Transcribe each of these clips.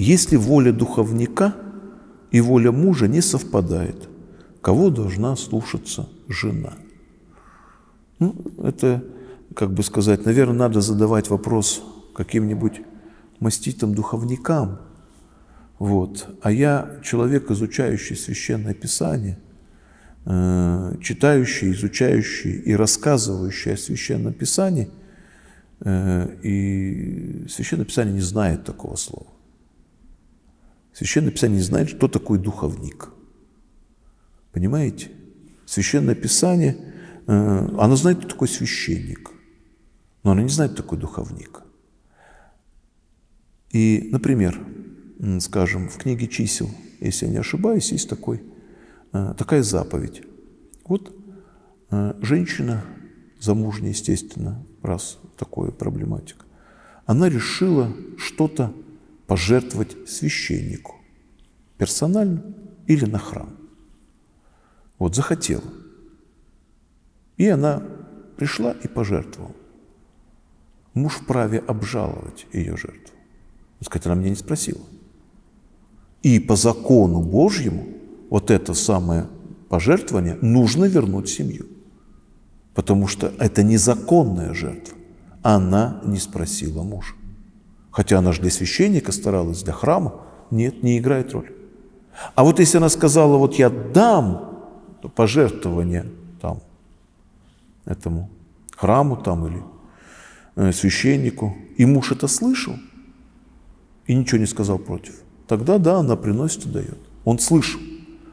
если воля духовника и воля мужа не совпадает, кого должна слушаться жена? Ну, это, как бы сказать, наверное, надо задавать вопрос каким-нибудь маститым духовникам. Вот. А я человек, изучающий Священное Писание, э, читающий, изучающий и рассказывающий о Священном Писании, э, и Священное Писание не знает такого слова. Священное Писание не знает, что такое духовник. Понимаете? Священное Писание, э, оно знает, кто такой священник, но оно не знает, кто такой духовник. И, например, скажем, в книге чисел, если я не ошибаюсь, есть такой, э, такая заповедь. Вот э, женщина, замужняя, естественно, раз такое проблематика, она решила что-то пожертвовать священнику персонально или на храм. Вот захотела. И она пришла и пожертвовала. Муж вправе обжаловать ее жертву. Он сказать, она меня не спросила. И по закону Божьему вот это самое пожертвование нужно вернуть семью. Потому что это незаконная жертва. Она не спросила мужа. Хотя она же для священника старалась, для храма. Нет, не играет роль. А вот если она сказала, вот я дам пожертвование там, этому храму там или э, священнику, и муж это слышал, и ничего не сказал против, тогда да, она приносит и дает. Он слышал.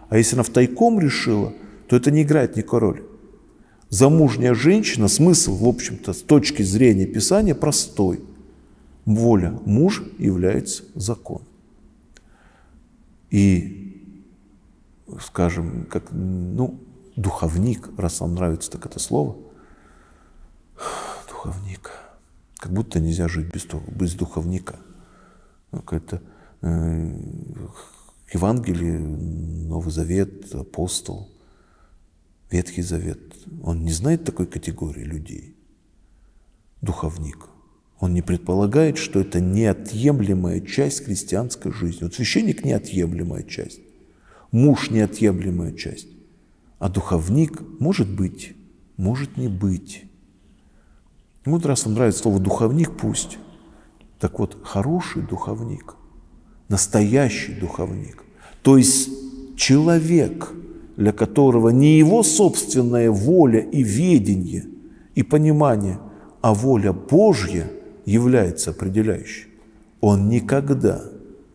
А если она в тайком решила, то это не играет никакой роли. Замужняя женщина, смысл, в общем-то, с точки зрения Писания простой – воля мужа является законом. И, скажем, как, ну, духовник, раз вам нравится так это слово, духовник, как будто нельзя жить без, без духовника. Ну, Какая-то э, Евангелие, Новый Завет, апостол, Ветхий Завет. Он не знает такой категории людей. духовника. Он не предполагает, что это неотъемлемая часть христианской жизни. Вот священник – неотъемлемая часть, муж – неотъемлемая часть, а духовник может быть, может не быть. Вот раз вам нравится слово «духовник», пусть. Так вот, хороший духовник, настоящий духовник, то есть человек, для которого не его собственная воля и ведение, и понимание, а воля Божья – является определяющим. Он никогда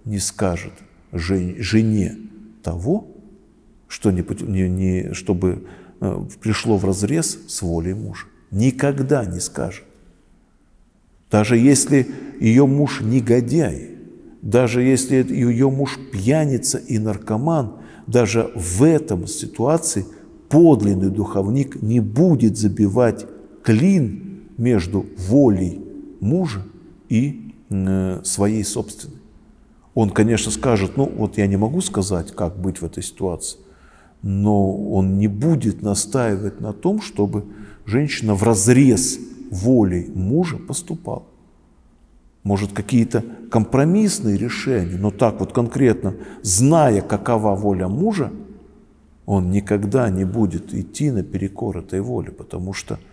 не скажет жене того, что не, не, не, чтобы э, пришло в разрез с волей мужа. Никогда не скажет. Даже если ее муж негодяй, даже если ее муж пьяница и наркоман, даже в этом ситуации подлинный духовник не будет забивать клин между волей мужа и своей собственной. Он, конечно, скажет, ну вот я не могу сказать, как быть в этой ситуации, но он не будет настаивать на том, чтобы женщина в разрез волей мужа поступала. Может, какие-то компромиссные решения, но так вот конкретно, зная, какова воля мужа, он никогда не будет идти наперекор этой воли, потому что –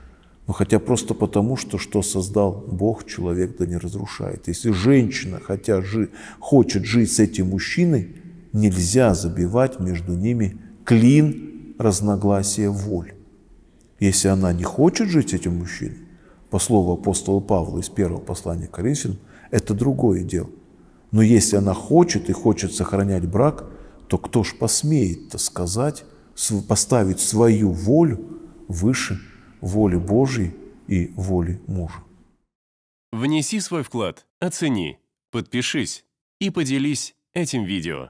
но ну, хотя просто потому, что что создал Бог, человек да не разрушает. Если женщина хотя жи, хочет жить с этим мужчиной, нельзя забивать между ними клин разногласия воль. Если она не хочет жить с этим мужчиной, по слову апостола Павла из первого послания к Коринфянам, это другое дело. Но если она хочет и хочет сохранять брак, то кто ж посмеет-то сказать, поставить свою волю выше воли Божьей и воли мужа. Внеси свой вклад, оцени, подпишись и поделись этим видео.